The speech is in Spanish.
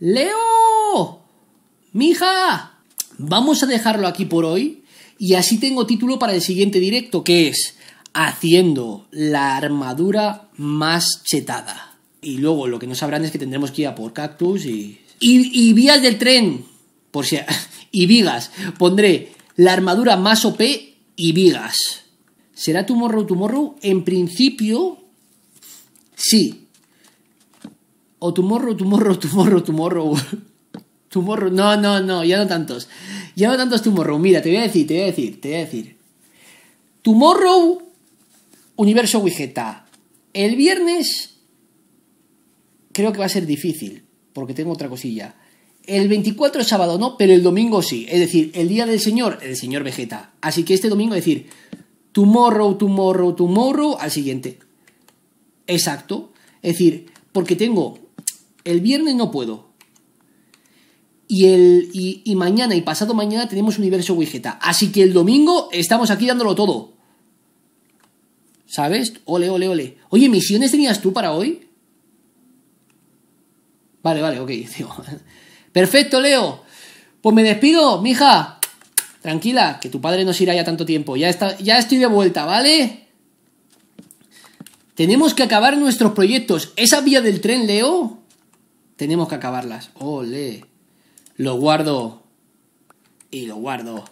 Leo, mija, vamos a dejarlo aquí por hoy y así tengo título para el siguiente directo que es haciendo la armadura más chetada. Y luego lo que no sabrán es que tendremos que ir a por cactus y... Y, vías del tren, por si... y vigas. Pondré la armadura más OP y vigas. ¿Será tu morro tu morro? En principio, sí. O Tomorrow, Tomorrow, Tomorrow, Tomorrow. Tomorrow, no, no, no, ya no tantos. Ya no tantos Tomorrow. Mira, te voy a decir, te voy a decir, te voy a decir. Tomorrow, Universo Wigeta. El viernes creo que va a ser difícil, porque tengo otra cosilla. El 24 es sábado no, pero el domingo sí. Es decir, el día del Señor, el Señor Vegeta. Así que este domingo es decir, tomorrow, tomorrow, tomorrow, al siguiente. Exacto. Es decir, porque tengo el viernes no puedo. Y, el, y, mañana y pasado mañana tenemos Universo Wigeta. Así que el domingo estamos aquí dándolo todo. ¿Sabes? Ole, ole, ole. Oye, ¿misiones tenías tú para hoy? Vale, vale, ok. Perfecto, Leo. Pues me despido, mija. Tranquila, que tu padre no se irá ya tanto tiempo. Ya, está, ya estoy de vuelta, ¿vale? Tenemos que acabar nuestros proyectos. Esa vía del tren, Leo, tenemos que acabarlas. Ole. Lo guardo. Y lo guardo.